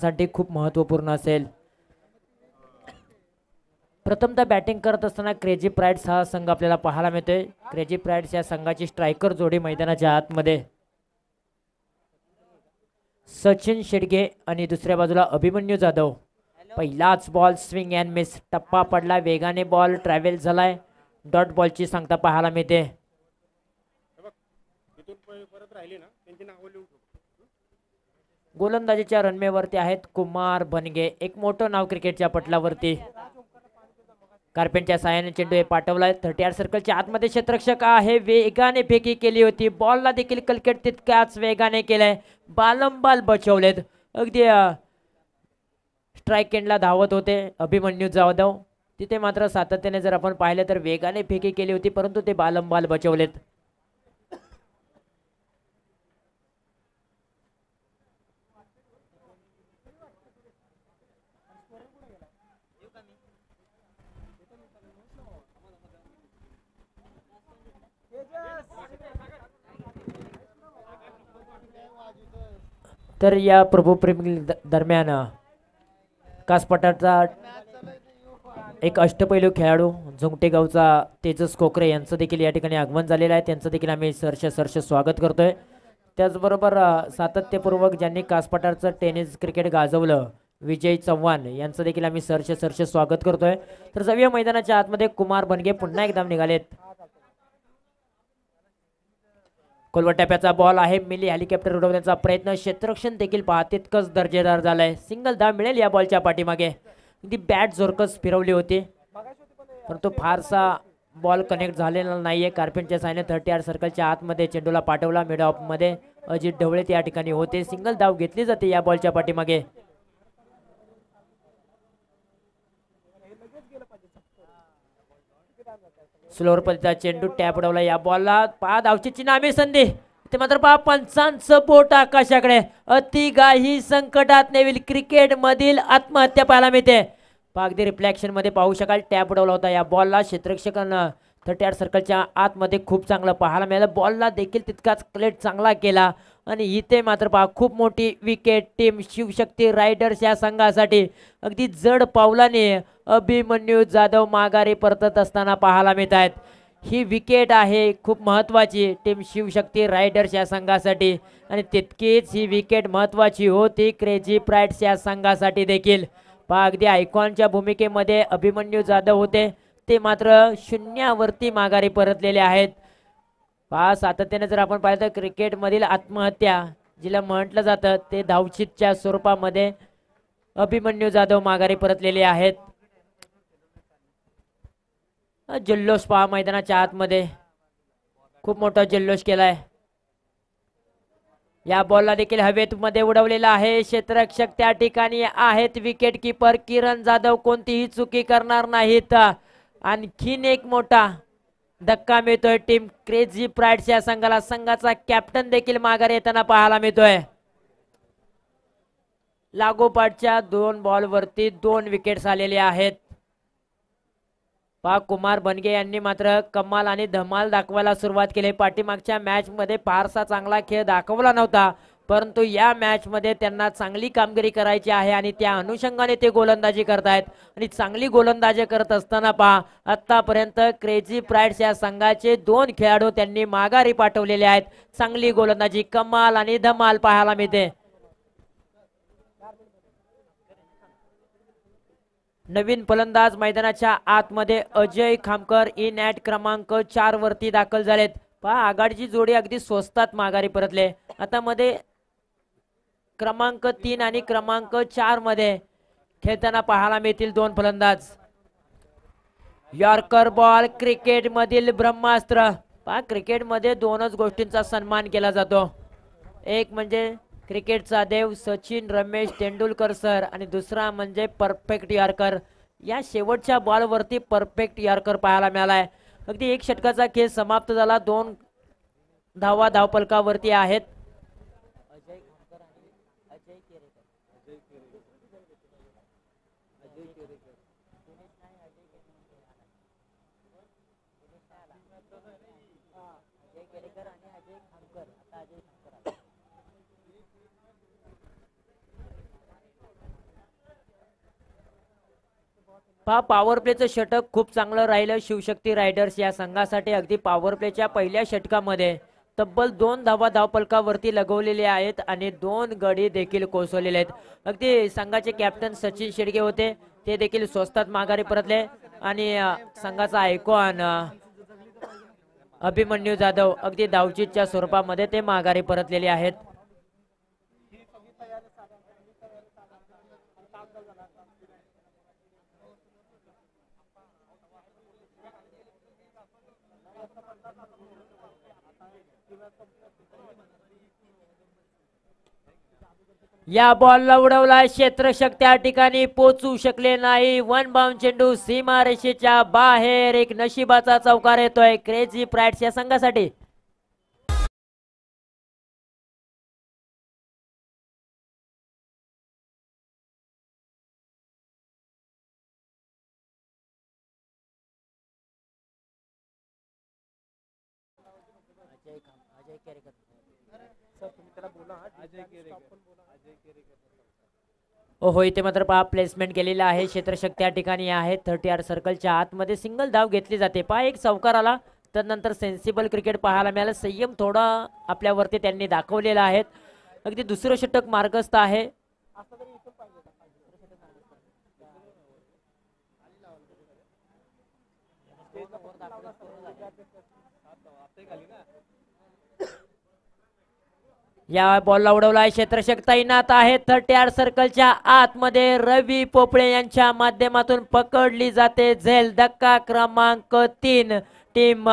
साठी खूप महत्वपूर्ण असेल प्रथमतः बॅटिंग करत असताना क्रेजी प्राईड्स हा संघ आपल्याला पाहायला मिळतोय क्रेजी प्राईड्स या संघाची स्ट्रायकर जोडी मैदानाच्या आतमध्ये सचिन शेडगे आणि दुसऱ्या बाजूला अभिमन्यू जाधव पहिलाच बॉल स्विंग अँड मिस टप्पा पडला वेगाने बॉल ट्रॅव्हल झालाय डॉट बॉलची सांगता पाहायला मिळते गोलंदाजीच्या रनमेवरती आहेत कुमार बनगे एक मोठं नाव क्रिकेटच्या पटलावरती कार्पेंटच्या साहाय्याने चेंडू हे पाठवलाय थर्टी आठ सर्कलच्या आतमध्ये क्षेत्रक्षक आहे वेगाने फेकी केली होती बॉलला देखील कलकेट तितक्याच वेगाने केलाय बालंबाल बचवलेत अगदी स्ट्राईक एंडला धावत होते अभिमन्यू जाधव तिथे मात्र सातत्याने जर आपण पाहिलं तर वेगाने फेकी केली होती परंतु ते बालंबाल बचवलेत तर या प्रभूप्रेमी दरम्यान कासपटाचा एक अष्टपैलू खेळाडू झुंगटेगावचा तेजस कोकरे यांचं देखील या ठिकाणी आगमन झालेलं आहे त्यांचं देखील आम्ही सरश सरश स्वागत करतोय त्याचबरोबर सातत्यपूर्वक ज्यांनी कासपटारचं टेनिस क्रिकेट गाजवलं विजय चव्हाण यांचं देखील आम्ही सरश सरश स्वागत करतोय तर सव्या मैदानाच्या आतमध्ये कुमार बनगे पुन्हा एकदा निघालेत टप्प्याचा बॉल आहे मिली हेलिकॉप्टर उडवण्याचा प्रयत्न क्षेत्ररक्षण देखील पहा तितकंच दर्जेदार झालाय सिंगल धाव मिळेल या बॉलच्या पाठीमागे अगदी बॅट जोरकस फिरवली होती परंतु फारसा बॉल कनेक्ट झालेला नाही आहे कार्पेंटच्या सायने थर्टी आर सर्कलच्या आतमध्ये चेंडूला पाठवला मिड ऑफमध्ये अजित ढवळे त्या ठिकाणी होते सिंगल धाव घेतली जाते या बॉलच्या पाठीमागे स्लोअर चेंडू टॅप उडवला या बॉलला पहा धावची नामी संधी ते मात्र पहा पंचांचं बोट आकाशाकडे अतिगाही संकटात नेविल क्रिकेट मधील आत्महत्या पाहायला मिळते पागदी रिफ्लेक्शन मध्ये पाहू शकाल टॅप उडवला होता या बॉलला क्षेत्रक्षकांना थर्टी आठ सर्कलच्या आतमध्ये खूप चांगलं पाहायला मिळालं बॉलला देखील तितकाच क्लेट चांगला केला आणि इथे मात्र पहा खूप मोठी विकेट टीम शिवशक्ती रायडर्स या संघासाठी अगदी जड पावलाने अभिमन्यू जाधव माघारी परतत असताना पाहायला मिळत आहेत ही विकेट आहे खूप महत्त्वाची टीम शिवशक्ती रायडर्स या संघासाठी आणि तितकीच ही विकेट महत्त्वाची होती क्रेझी प्राईड्स या संघासाठी देखील पहा अगदी आयकॉनच्या भूमिकेमध्ये अभिमन्यू जाधव होते ते मात्र शून्यावरती माघारी परतलेले आहेत पहा सातत्याने जर आपण पाहिलं तर क्रिकेटमधील आत्महत्या जिला म्हटलं जातं ते धावशीतच्या स्वरूपामध्ये अभिमन्यू जाधव माघारी परतलेले आहेत जल्लोष पहा मैदानाच्या आतमध्ये खूप मोठा जल्लोष केलाय या बॉलला देखील हवेत मध्ये उडवलेला आहे क्षेत्ररक्षक त्या ठिकाणी आहेत विकेट किपर किरण जाधव कोणतीही चुकी करणार नाहीत आणखीन एक मोठा धक्का मिळतोय टीम क्रेझी प्राइड या संघाला संघाचा कॅप्टन देखील माघार येताना पाहायला मिळतोय लागोपाठच्या दोन बॉल बॉलवरती दोन विकेट्स आलेले आहेत पा कुमार बनगे यांनी मात्र कमाल आणि धमाल दाखवायला सुरुवात केली पाठीमागच्या मध्ये फारसा चांगला खेळ दाखवला नव्हता परंतु या मॅचमध्ये त्यांना चांगली कामगिरी करायची आहे आणि त्या अनुषंगाने ते गोलंदाजी करतायत आणि चांगली गोलंदाजी करत असताना पहा आत्तापर्यंत क्रेझी प्राईड्स या संघाचे दोन खेळाडू त्यांनी माघारी पाठवलेले आहेत चांगली गोलंदाजी कमाल आणि धमाल पाहायला मिळते नवीन फलंदाज मैदानाच्या आतमध्ये अजय खामकर इन ॲट क्रमांक चार वरती दाखल झालेत पहा आघाडीची जोडी अगदी स्वस्तात माघारी परतले आता मध्ये क्रमांक तीन आणि क्रमांक चार मध्ये खेळताना पाहायला मिळतील दोन फलंदाज यॉर्कर बॉल क्रिकेट मधील ब्रह्मास्त्र पहा क्रिकेटमध्ये दोनच गोष्टींचा सन्मान केला जातो एक म्हणजे क्रिकेटचा देव सचिन रमेश तेंडुलकर सर आणि दुसरा म्हणजे परफेक्ट यॉर्कर या शेवटच्या बॉलवरती परफेक्ट यॉर्कर पाहायला मिळालाय अगदी एक षटकाचा खेळ समाप्त झाला दोन धावा धावपलकावरती आहेत पहा पॉवर प्लेचं षटक खूप चांगलं राहिलं शिवशक्ती रायडर्स या संघासाठी अगदी पॉवर प्लेच्या पहिल्या षटकामध्ये तब्बल दोन धावा धावपलकावरती लगवलेले आहेत आणि दोन गडी देखील कोसळलेले आहेत अगदी संघाचे कॅप्टन सचिन शेडगे होते ते देखील स्वस्तात माघारी परतले आणि संघाचा आयकॉन अभिमन्यू जाधव अगदी दावचीतच्या स्वरूपामध्ये ते माघारी परतलेले आहेत या बॉलला उडवला क्षेत्रशक त्या ठिकाणी पोचू शकले नाही वन बाउंड चेंडू सीमा रेषेच्या बाहेर एक नशिबाचा चौकार येतोय क्रेझी प्राइड्स या संघासाठी अजय ओहो इथे मात्र पहा प्लेसमेंट केलेला आहे क्षेत्रशक्ती या ठिकाणी आहे थर्टी आर सर्कलच्या आतमध्ये सिंगल धाव घेतली जाते पहा एक सावकार आला तर नंतर सेन्सिबल क्रिकेट पाहायला मिळालं संयम थोडा आपल्यावरती त्यांनी दाखवलेला आहे अगदी दुसरं षटक मार्गस्थ आहे या बॉलला उडवला आहे इनात तैनात आहे थर्टी आर सर्कलच्या आतमध्ये रवी पोपळे यांच्या माध्यमातून पकडली जाते झेल धक्का क्रमांक तीन टीम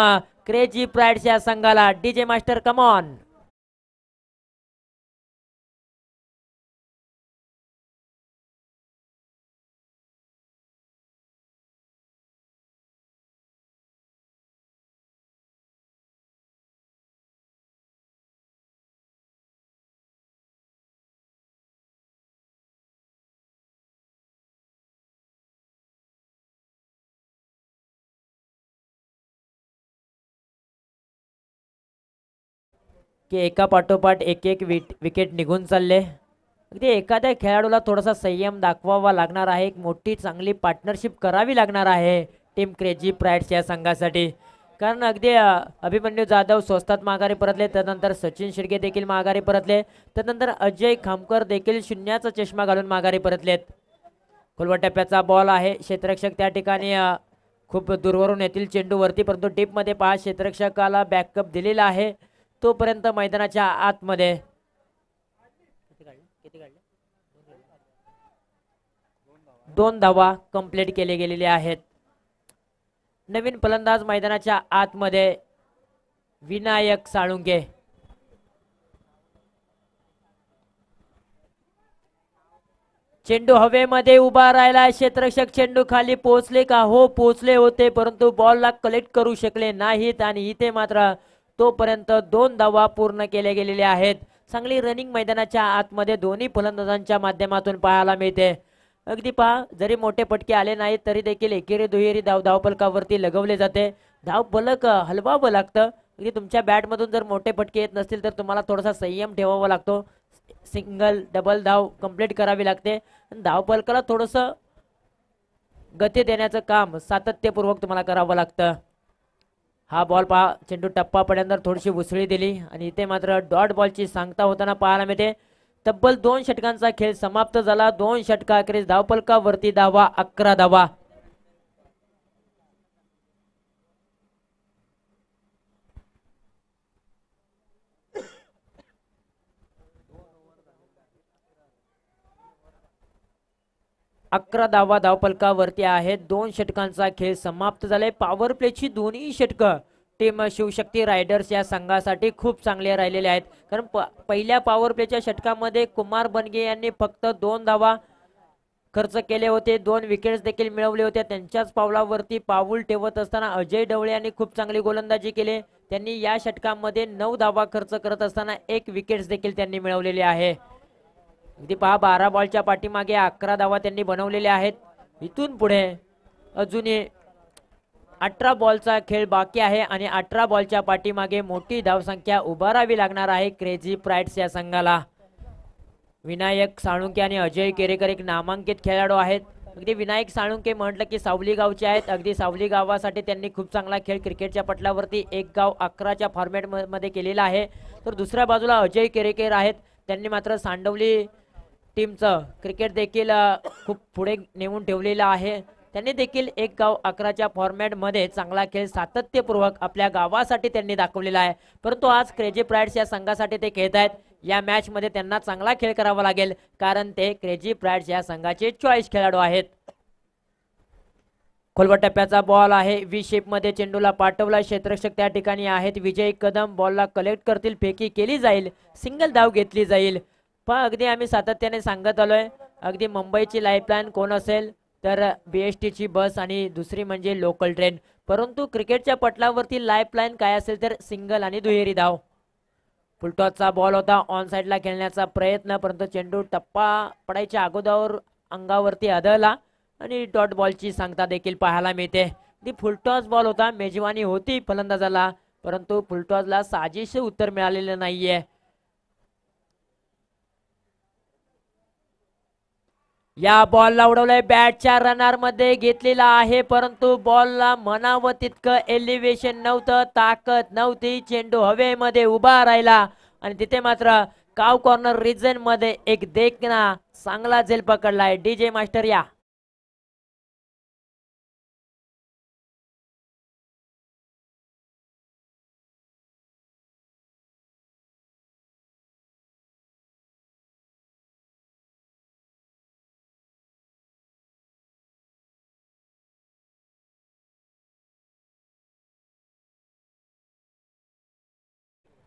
क्रेजी प्राईडच्या संघाला डीजे मास्टर कमॉन की एका पाठोपाठ एक एक विट विकेट निघून चालले अगदी एखाद्या खेळाडूला थोडासा संयम दाखवावा लागणार आहे एक मोठी चांगली पार्टनरशिप करावी लागणार आहे टीम क्रेजी प्राईड्स या संघासाठी कारण अगदी अभिमन्यू जाधव स्वस्तात माघारी परतले त्यानंतर सचिन शिर्गे देखील माघारी परतले त्यानंतर अजय खामकर देखील शून्याचा चष्मा घालून माघारी परतलेत खोलवा बॉल आहे क्षेत्ररक्षक त्या ठिकाणी खूप दूरवरून येतील चेंडूवरती परंतु टीपमध्ये पहा क्षेत्ररक्षकाला बॅकअप दिलेला आहे तोपर्यंत मैदानाच्या आतमध्ये दोन धावा कंप्लीट केले गेलेले आहेत नवीन फलंदाज मैदानाच्या आतमध्ये विनायक साळुंगे चेंडू हवेमध्ये उभा राहिला क्षेत्रक्षक चेंडू खाली पोहोचले का हो पोहोचले होते परंतु बॉलला कलेक्ट करू शकले नाहीत आणि इथे मात्र तोपर्यंत दोन धावा पूर्ण केल्या गेलेल्या आहेत चांगली रनिंग मैदानाच्या आतमध्ये दोन्ही फलंदाजांच्या माध्यमातून पाहायला मिळते अगदी पहा जरी मोठे पटके आले नाहीत तरी देखील एकेरी दुहेरी धाव धावपलकावरती लगवले जाते धाव फलक हलवावं लागतं अगदी तुमच्या बॅटमधून जर मोठे पटके येत नसतील तर तुम्हाला थोडासा संयम ठेवावा लागतो सिंगल डबल धाव कंप्लीट करावी लागते धाव फलकाला थोडंसं गती देण्याचं काम सातत्यपूर्वक तुम्हाला करावं लागतं हा बॉल पहा चेंडू टप्पा पडल्यानंतर थोडीशी उसळी दिली आणि इथे मात्र डॉट बॉलची सांगता होताना पाहायला मिळते तब्बल दोन षटकांचा खेळ समाप्त झाला दोन षटका अखेरीस धावपलकावरती धावा अकरा धावा अकरा धावा वरती आहेत दोन षटकांचा खेळ समाप्त झालाय पॉवर प्लेची दोन्ही षटक टीम शिवशक्ती रायडर्स या संघासाठी खूप चांगले राहिलेले आहेत कारण पहिल्या पॉवर प्लेच्या षटकामध्ये कुमार बनगे यांनी फक्त दोन धावा खर्च केले होते दोन विकेट्स देखील मिळवले होते त्यांच्याच पावलावरती पाऊल ठेवत असताना अजय डवळे यांनी खूप चांगली गोलंदाजी केली त्यांनी या षटकामध्ये नऊ धावा खर्च करत असताना एक विकेट्स देखील त्यांनी मिळवलेले आहे अगदी पहा बारा बॉलच्या पाठीमागे अकरा धावा त्यांनी बनवलेल्या आहेत इथून पुढे अजूनही अठरा बॉलचा खेळ बाकी आहे आणि अठरा बॉलच्या पाठीमागे मोठी धावसंख्या उभारावी लागणार आहे क्रेझी प्राईड्स या संघाला विनायक साळुंके आणि अजय केरेकर एक नामांकित खेळाडू आहेत अगदी विनायक साळुंके म्हटलं की सावली गावचे आहेत अगदी सावली गावासाठी त्यांनी खूप चांगला खेळ क्रिकेटच्या पटलावरती एक गाव अकराच्या फॉर्मॅटमध्ये केलेला आहे तर दुसऱ्या बाजूला अजय केरेकर आहेत त्यांनी मात्र सांडवली टीमचं क्रिकेट देखील खूप पुढे नेऊन ठेवलेलं आहे त्यांनी देखील एक गाव अकराच्या मध्ये चांगला खेळ सातत्यपूर्वक आपल्या गावासाठी त्यांनी दाखवलेला आहे परंतु आज क्रेजी प्रायड्स या संघासाठी ते खेळत आहेत या मॅचमध्ये त्यांना चांगला खेळ करावा लागेल कारण ते क्रेजी प्राईड्स या संघाचे चॉईस खेळाडू आहेत खोलवर टप्प्याचा बॉल आहे वी मध्ये चेंडूला पाठवला क्षेत्रक्षक त्या ठिकाणी आहेत विजय कदम बॉलला कलेक्ट करतील फेकी केली जाईल सिंगल धाव घेतली जाईल पण अगदी आम्ही सातत्याने सांगत आलोय अगदी मुंबईची लाईफलाईन कोण असेल तर बी एस टीची बस आणि दुसरी म्हणजे लोकल ट्रेन परंतु क्रिकेटच्या पटलावरती लाईफलाईन काय असेल तर सिंगल आणि दुहेरी धाव फुलटॉसचा बॉल होता ऑन साईडला खेळण्याचा प्रयत्न परंतु चेंडू टप्पा पडायच्या अगोदर अंगावरती आदळला आणि डॉट बॉलची सांगता देखील पाहायला मिळते ती फुलटॉस बॉल होता मेजवानी होती फलंदाजाला परंतु फुलटॉसला साजेसे उत्तर मिळालेलं नाहीये या बॉलला उडवलंय बॅटच्या रनार मध्ये घेतलेला आहे परंतु बॉलला म्हणावं तितकं एलिव्हेशन नव्हतं ताकद नव्हती चेंडू हवेमध्ये उभा राहिला आणि तिथे मात्र काव कॉर्नर रिजन मध्ये एक देखना चांगला झेल पकडलाय डीजे मास्टर या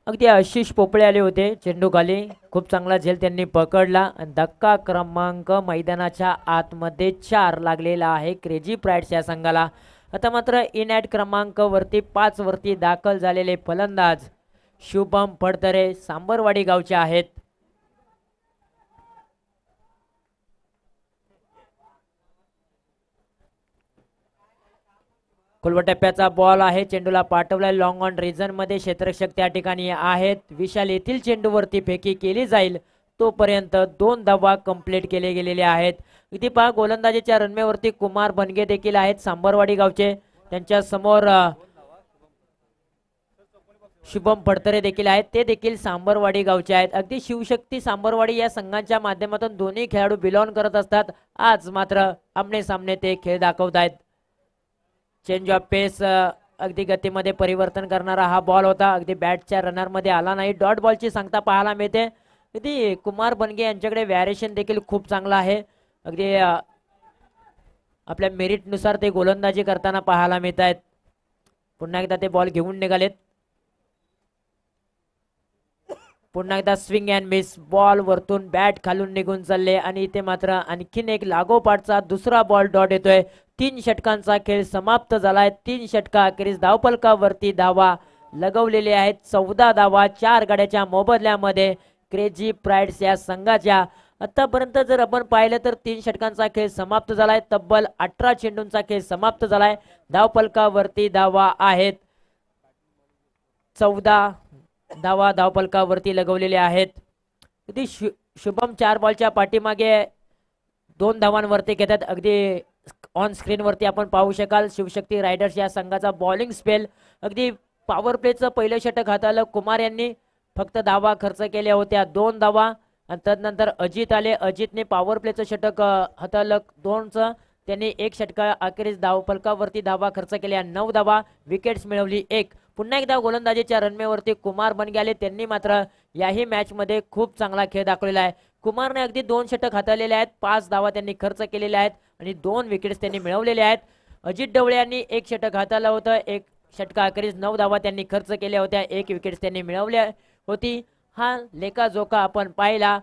अगदी आशिष पोपळे आले होते चेंडू खाली खूप चांगला झेल त्यांनी पकडला धक्का क्रमांक मैदानाच्या आतमध्ये चार लागलेला आहे क्रेजी प्राईड्स या संघाला आता मात्र इन ॲट क्रमांकवरती पाचवरती दाखल झालेले फलंदाज शुभम फडतरे सांबरवाडी गावचे आहेत टप्प्याचा बॉल आहे चेंडूला पाठवलाय लॉंग ऑन रिझन मध्ये क्षेत्रक्षक त्या ठिकाणी आहेत विशाल येथील चेंडूवरती फेकी केली जाईल तोपर्यंत दोन धावा कंप्लीट केले गेलेले आहेत इथे पहा गोलंदाजीच्या रनमेवरती कुमार बनगे देखील आहेत सांबरवाडी गावचे त्यांच्या समोर शुभम फडतरे देखील आहेत ते देखील सांबरवाडी गावचे आहेत अगदी शिवशक्ती सांबरवाडी या संघांच्या माध्यमातून दोन्ही खेळाडू बिलॉन करत असतात आज मात्र आमने सामने ते खेळ दाखवत आहेत चेंज ऑफ पेस अगदी गतीमध्ये परिवर्तन करणारा हा बॉल होता अगदी बॅटच्या रनरमध्ये आला नाही डॉट बॉलची सांगता पाहायला मिळते अगदी कुमार बनगे यांच्याकडे व्हॅरिएशन देखील खूप चांगलं आहे अगदी आपल्या मेरिटनुसार ते गोलंदाजी करताना पाहायला मिळत आहेत पुन्हा एकदा ते बॉल घेऊन निघालेत पुन्हा एकदा स्विंग अँड मिस बॉल वरतून बॅट खालून निघून चालले आणि इथे मात्र आणखीन एक लागोपाठचा दुसरा बॉल डॉट येतोय तीन षटकांचा खेळ समाप्त झालाय तीन षटका अखेरीस धावपलकावरती धावा लगवलेले आहेत चौदा धावा चार गाड्याच्या मोबदल्यामध्ये क्रेजी प्राईड्स या संघाच्या आतापर्यंत जर आपण पाहिलं तर तीन षटकांचा खेळ समाप्त झालाय तब्बल अठरा चेंडूंचा खेळ समाप्त झालाय धावपलकावरती धावा आहेत चौदा धावा धावपलकावरती लगवलेले आहेत अगदी शु शुभम चार बॉलच्या पाठीमागे दोन धावांवरती घेतात अगदी ऑन स्क्रीनवरती आपण पाहू शकाल शिवशक्ती रायडर्स या संघाचा बॉलिंग स्पेल अगदी पॉवर प्लेचं पहिलं षटक हाताळलं कुमार यांनी फक्त दावा खर्च केल्या होत्या दोन धावा आणि त्यानंतर अजित आले अजितने पॉवर प्लेचं षटक हाताळलं दोनचं त्यांनी एक षटका अखेरीस धाव फलकावरती धावा खर्च केल्या नऊ धावा विकेट्स मिळवली एक पुन्हा एकदा गोलंदाजीच्या रनमेवरती कुमार बनगे आले त्यांनी मात्र याही मॅचमध्ये खूप चांगला खेळ दाखवलेला आहे कुमारने अगदी दोन षटक हाताळलेले आहेत पाच धावा त्यांनी खर्च केलेल्या आहेत आणि दोन विकेट्स त्यांनी मिळवलेले आहेत अजित डवळे यांनी एक षटक हाताला होतं एक षटका अखेरीस नऊ धावा त्यांनी खर्च केल्या होत्या एक विकेट्स त्यांनी मिळवल्या होती हा लेखाजोखा आपण पाहिला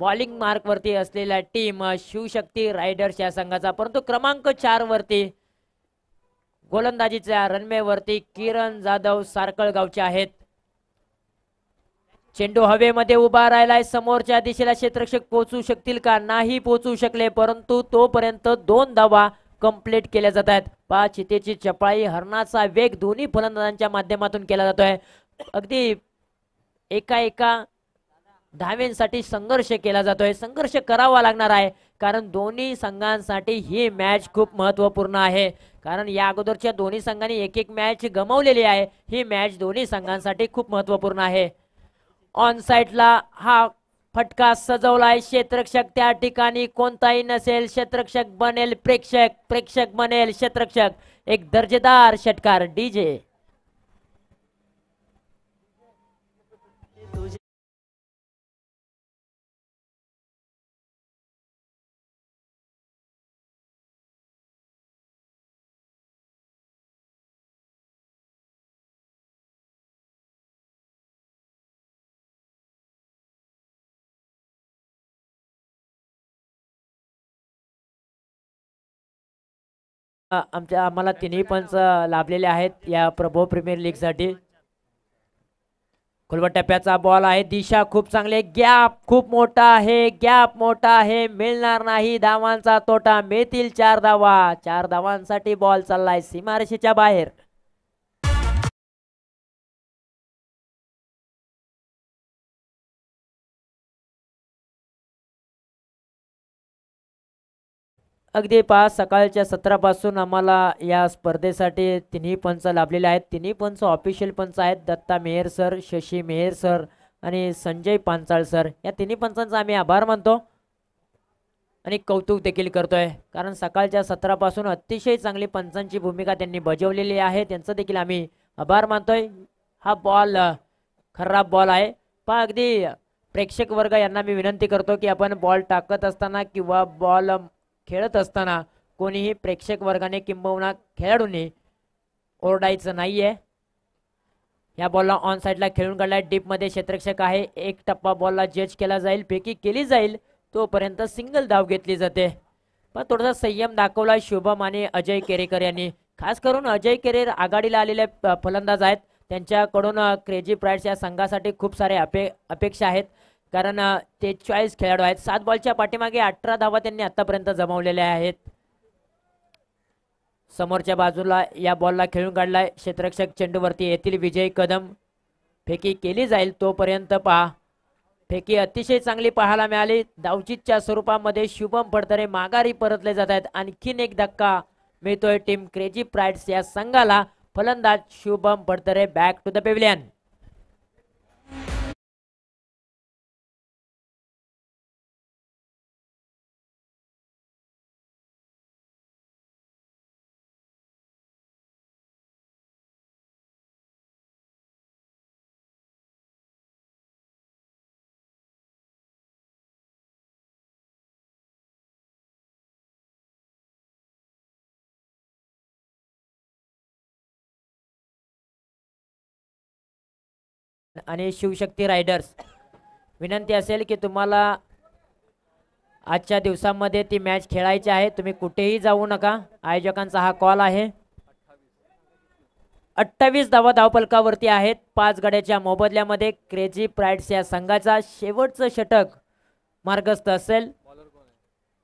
बॉलिंग मार्कवरती असलेल्या टीम शिवशक्ती रायडर्स या संघाचा परंतु क्रमांक चार वरती गोलंदाजीच्या रनवेवरती किरण जाधव सारकळगावचे आहेत चेंडू हवेमध्ये उभा राहिलाय समोरच्या दिशेला क्षेत्रक्षक पोहोचू शकतील का नाही पोहोचू शकले परंतु तोपर्यंत दोन धावा कंप्लीट केल्या जात आहेत पाच चितेची चपळाई हरणाचा वेग दोन्ही फलंदाजांच्या माध्यमातून केला जातोय अगदी एका एका धावेंसाठी संघर्ष केला जातोय संघर्ष करावा लागणार आहे कारण दोन्ही संघांसाठी ही मॅच खूप महत्वपूर्ण आहे कारण या अगोदरच्या दोन्ही संघांनी एक एक मॅच गमावलेली आहे ही मॅच दोन्ही संघांसाठी खूप महत्वपूर्ण आहे ऑन हा फटका सजवलाय आहे त्या ठिकाणी कोणताही नसेल क्षेत्रक्षक बनेल प्रेक्षक प्रेक्षक बनेल क्षेत्रक्षक एक दर्जेदार षटकार डीजे आमच्या आम्हाला तिन्ही पंच लाभलेले आहेत या प्रभो प्रीमियर लीग साठी खुलबा टप्प्याचा बॉल आहे दिशा खूप चांगली गॅप खूप मोठा आहे गॅप मोठा आहे मिळणार नाही धावांचा तोटा मिळतील चार धावा चार धावांसाठी बॉल चाललाय सीमारेषेच्या बाहेर अगदी पाच सकाळच्या सत्रापासून आम्हाला या स्पर्धेसाठी तिन्ही पंच लाभलेले आहेत तिन्ही पंच ऑफिशियल पंच आहेत दत्ता मेहेर सर शशी मेहेर सर आणि संजय पांचाळ सर या तिन्ही पंचांचा आम्ही आभार मानतो आणि कौतुक देखील करतोय कारण सकाळच्या सत्रापासून अतिशय चांगली पंचांची भूमिका त्यांनी बजावलेली आहे त्यांचं देखील आम्ही आभार मानतोय हा बॉल खराब बॉल आहे पहा अगदी प्रेक्षक वर्ग यांना मी विनंती करतो की आपण बॉल टाकत असताना किंवा बॉल खेळत असताना कोणीही प्रेक्षक वर्गाने किंबहुना खेळाडूंनी ओरडायचं नाहीये या बॉलला ऑन साईडला खेळून काढलाय डीपमध्ये क्षेत्रक्षक आहे एक टप्पा बॉलला जज केला जाईल फेकी केली जाईल तोपर्यंत सिंगल धाव घेतली जाते पण थोडासा संयम दाखवला शुभम आणि अजय केरेकर यांनी खास करून अजय केरेर आघाडीला आलेले फलंदाज आहेत त्यांच्याकडून क्रेजी प्राईड्स या संघासाठी खूप सारे अपे अपेक्षा आहेत कारण ते चॉईस खेळाडू आहेत सात बॉलच्या पाठीमागे अठरा धावा त्यांनी आतापर्यंत जमावलेल्या आहेत समोरच्या बाजूला या बॉलला खेळून काढलाय क्षेत्ररक्षक चेंडूवरती येथील विजय कदम फेकी केली जाईल तोपर्यंत पहा फेकी अतिशय चांगली पाहायला मिळाली दावचितच्या स्वरूपामध्ये शुभम फडतरे माघारी परतले जात आहेत आणखीन एक धक्का मिळतोय टीम क्रेजी प्राइड्स या संघाला फलंदाज Shubham Phadtare back to the pavilion आणि शिवशक्ती रायडर्स विनंती असेल की तुम्हाला आजच्या दिवसामध्ये ती मॅच खेळायची आहे तुम्ही कुठेही जाऊ नका आयोजकांचा हा कॉल आहे अठ्ठावीस धावा धावपलकावरती आहेत पाच गड्याच्या मोबदल्यामध्ये क्रेझी प्राईड्स या संघाचा शेवटचं षटक मार्गस्थ असेल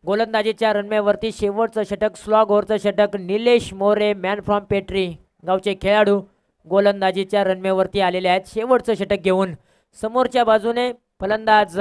गोलंदाजीच्या रनमेवरती शेवटचं षटक स्लॉग ओव्हरचं षटक निलेश मोरे मॅन फ्रॉम पेट्री गावचे खेळाडू गोलंदाजीच्या रनमेवरती आलेले आहेत शेवटचं षटक घेऊन समोरच्या बाजूने फलंदाज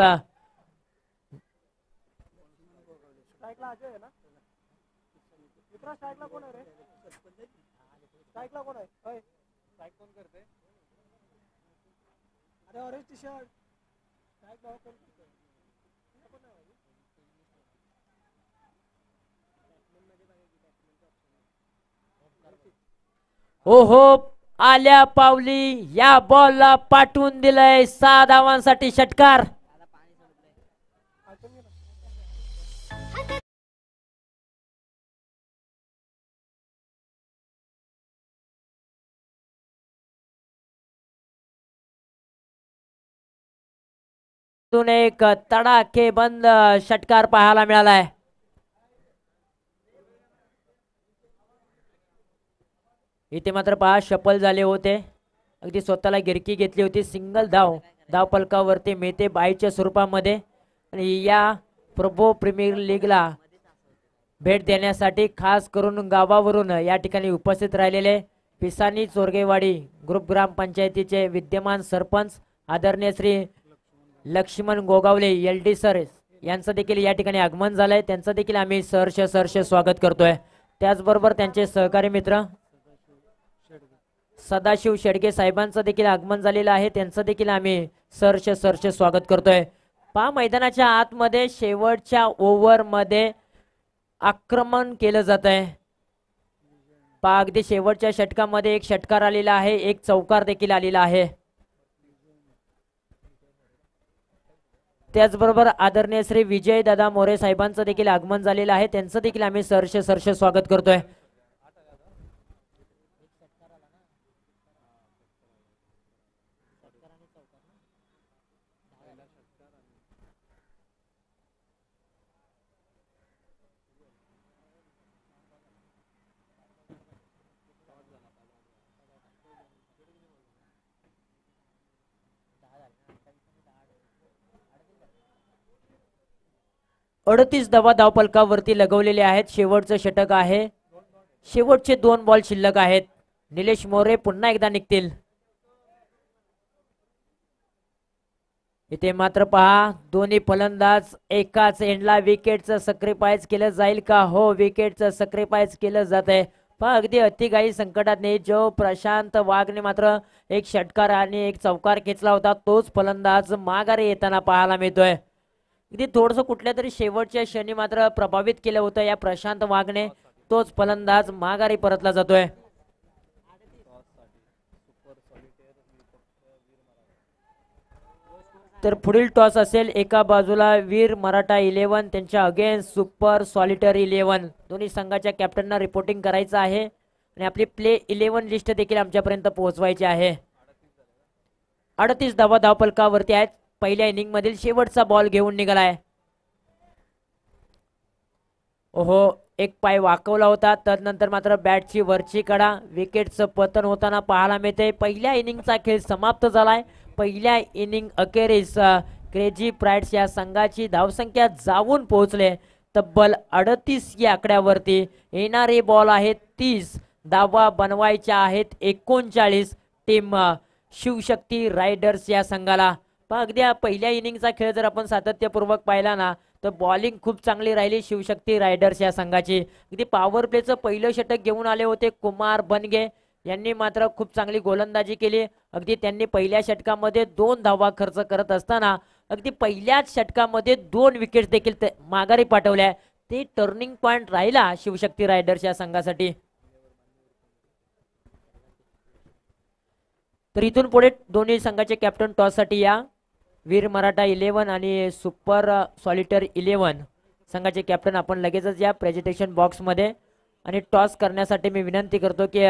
हो हो आल्या पावली या बॉलला पाठवून दिलंय सहा धावांसाठी षटकार एक तडाखे बंद षटकार पाहायला मिळालाय इथे मात्र पहा शपल झाले होते अगदी स्वतःला गिरकी घेतली होती सिंगल धाव धाव पलकावरती मेहते बाईच्या स्वरूपामध्ये आणि या प्रभो प्रीमियर लीगला भेट देण्यासाठी खास करून गावावरून या ठिकाणी उपस्थित राहिलेले पिसानी चोरगेवाडी ग्रुप ग्रामपंचायतीचे विद्यमान सरपंच आदरणीय Shri Laxman Gogawale L D sir यांचं देखील या ठिकाणी आगमन झालंय त्यांचं देखील आम्ही सहर्ष सहर्ष स्वागत करतोय त्याचबरोबर त्यांचे सहकारी मित्र सदाशिव शेडगे साहेबांचं देखील आगमन झालेलं आहे त्यांचं देखील आम्ही सरश सरश स्वागत करतोय पहा मैदानाच्या आतमध्ये शेवटच्या मध्ये आक्रमण केलं जात आहे पा अगदी शेवटच्या षटकामध्ये एक षटकार आलेला आहे एक चौकार देखील आलेला आहे त्याचबरोबर आदरणीय श्री विजय दादा मोरे साहेबांचं देखील आगमन झालेलं आहे त्यांचं देखील आम्ही सरश सरश स्वागत करतोय अडतीस धावा धावपलकावरती लगवलेले आहेत शेवटचं षटक आहे शेवटचे दोन बॉल शिल्लक आहेत निलेश मोरे पुन्हा एकदा निघतील इथे मात्र पहा दोन्ही फलंदाज एकाच एंडला विकेटचं सक्रिफाइस केलं जाईल का हो विकेटचं सक्रिफाइस केलं जात आहे पहा अगदी अतिघाई संकटात नाही जो प्रशांत वाघने मात्र एक षटकार आणि एक चौकार खेचला होता तोच फलंदाज माघारी येताना पाहायला मिळतोय इथे थोडंसं कुठल्या तरी शेवटच्या क्षणी मात्र प्रभावित केलं होतं या प्रशांत वागणे तोच फलंदाज माघारी परतला जातोय तर पुढील टॉस असेल एका बाजूला वीर मराठा इलेवन त्यांच्या अगेन्स्ट सुपर सॉलिटर इलेवन दोन्ही संघाच्या कॅप्टनना रिपोर्टिंग करायचं आहे आणि आपली प्ले इलेवन लिस्ट देखील आमच्यापर्यंत पोहोचवायची आहे अडतीस धावा धावपलकावरती आहेत पहिल्या इनिंग मधील शेवटचा बॉल घेऊन निघालाय ओहो एक पाय वाकवला होता तदनंतर मात्र बॅटची वरची कडा विकेटचं पतन होताना पाहायला मिळते पहिल्या इनिंगचा खेळ समाप्त झालाय पहिल्या इनिंग अखेरीस क्रेजी प्राईड्स या संघाची धावसंख्या जाऊन पोहोचले तब्बल अडतीस या आकड्यावरती येणारे बॉल आहेत तीस धावा बनवायच्या आहेत एकोणचाळीस टीम शिवशक्ती रायडर्स या संघाला अगदी पहिल्या इनिंगचा खेळ जर आपण सातत्यपूर्वक पाहिला ना तर बॉलिंग खूप चांगली राहिली शिवशक्ती रायडर्स या संघाची अगदी पॉवर प्लेचं पहिलं षटक घेऊन आले होते कुमार बनगे यांनी मात्र खूप चांगली गोलंदाजी केली अगदी त्यांनी पहिल्या षटकामध्ये दोन धावा खर्च करत असताना अगदी पहिल्याच षटकामध्ये दोन विकेट देखील माघारी पाठवल्या ते टर्निंग पॉइंट राहिला शिवशक्ती रायडर्स या संघासाठी तर इथून पुढे दोन्ही संघाचे कॅप्टन टॉससाठी या वीर मराठा इलेवन आणि सुपर सॉलिटर इलेवन संघाचे कॅप्टन आपण लगेचच या प्रेझेंटेशन बॉक्समध्ये आणि टॉस करण्यासाठी मी विनंती करतो की